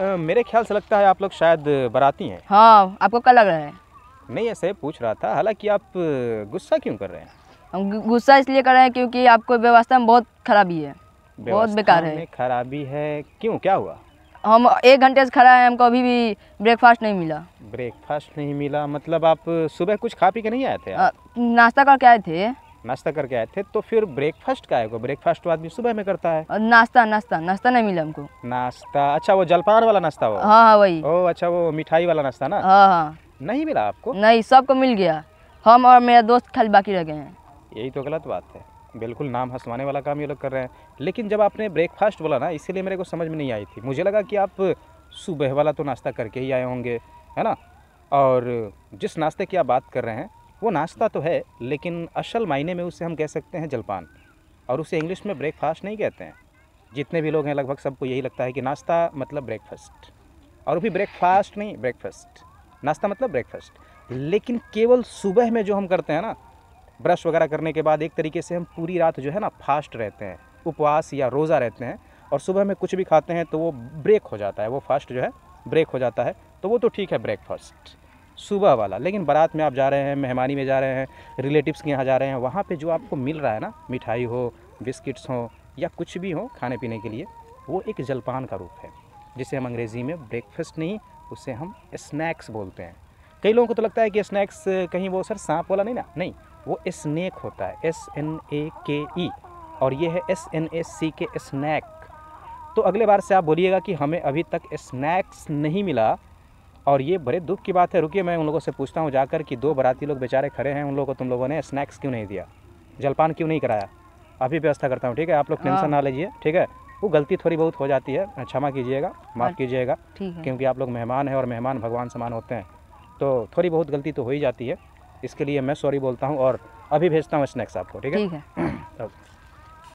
मेरे ख्याल से लगता है आप लोग शायद बराती हैं हाँ आपको क्या लग रहा है नहीं ऐसे पूछ रहा था हालांकि आप गुस्सा क्यों कर रहे हैं हम गुस्सा इसलिए कर रहे हैं क्योंकि आपको व्यवस्था में बहुत खराबी है बहुत बेकार है खराबी है क्यों क्या हुआ हम एक घंटे से खड़ा है हमको अभी भी ब्रेकफास्ट नहीं मिला ब्रेकफास्ट नहीं मिला मतलब आप सुबह कुछ खा पी के नहीं आए थे नाश्ता करके आए थे नाश्ता करके आए थे तो फिर ब्रेकफास्ट का आएगा ब्रेकफास्ट तो आदमी सुबह में करता है नाश्ता नाश्ता नाश्ता नहीं मिला हमको नाश्ता अच्छा वो जलपान वाला नाश्ता वो हाँ हाँ वही ओ अच्छा वो मिठाई वाला नाश्ता ना हाँ हाँ नहीं मिला आपको नहीं सबको मिल गया हम और मेरा दोस्त खाली बाकी रह गए हैं यही तो गलत बात है बिल्कुल नाम हंसवाने वाला काम ये लोग कर रहे हैं लेकिन जब आपने ब्रेकफास्ट बोला ना इसीलिए मेरे को समझ में नहीं आई थी मुझे लगा कि आप सुबह वाला तो नाश्ता करके ही आए होंगे है ना और जिस नाश्ते की आप बात कर रहे हैं वो नाश्ता तो है लेकिन असल मायने में उसे हम कह सकते हैं जलपान और उसे इंग्लिश में ब्रेकफास्ट नहीं कहते हैं जितने भी लोग हैं लगभग सबको यही लगता है कि नाश्ता मतलब ब्रेकफास्ट और भी ब्रेकफास्ट नहीं ब्रेकफास्ट नाश्ता मतलब ब्रेकफास्ट लेकिन केवल सुबह में जो हम करते हैं ना ब्रश वगैरह करने के बाद एक तरीके से हम पूरी रात जो है ना फास्ट रहते हैं उपवास या रोज़ा रहते हैं और सुबह में कुछ भी खाते हैं तो वो ब्रेक हो जाता है वो फास्ट जो है ब्रेक हो जाता है तो वो तो ठीक है ब्रेकफास्ट सुबह वाला लेकिन बारात में आप जा रहे हैं मेहमानी में जा रहे हैं रिलेटिव्स के यहाँ जा रहे हैं वहाँ पे जो आपको मिल रहा है ना मिठाई हो बिस्किट्स हो या कुछ भी हो खाने पीने के लिए वो एक जलपान का रूप है जिसे हम अंग्रेज़ी में ब्रेकफास्ट नहीं उसे हम स्नैक्स बोलते हैं कई लोगों को तो लगता है कि स्नैक्स कहीं वो सर सांप वाला नहीं ना नहीं वो स्नैक होता है एस एन ए के ई और ये है एस एन ए सी के स्नैक तो अगले बार से आप बोलिएगा कि हमें अभी तक स्नैक्स नहीं मिला और ये बड़े दुख की बात है रुकिए मैं उन लोगों से पूछता हूँ जाकर कि दो बराती लोग बेचारे खड़े हैं उन लोगों को तुम लोगों ने स्नैक्स क्यों नहीं दिया जलपान क्यों नहीं कराया अभी व्यवस्था करता हूँ ठीक है आप लोग टेंशन हाँ। ना लीजिए ठीक है वो गलती थोड़ी बहुत हो जाती है क्षमा कीजिएगा माफ़ हाँ। कीजिएगा क्योंकि आप लोग मेहमान हैं और मेहमान भगवान समान होते हैं तो थोड़ी बहुत गलती तो हो ही जाती है इसके लिए मैं सॉरी बोलता हूँ और अभी भेजता हूँ स्नैक्स आपको ठीक है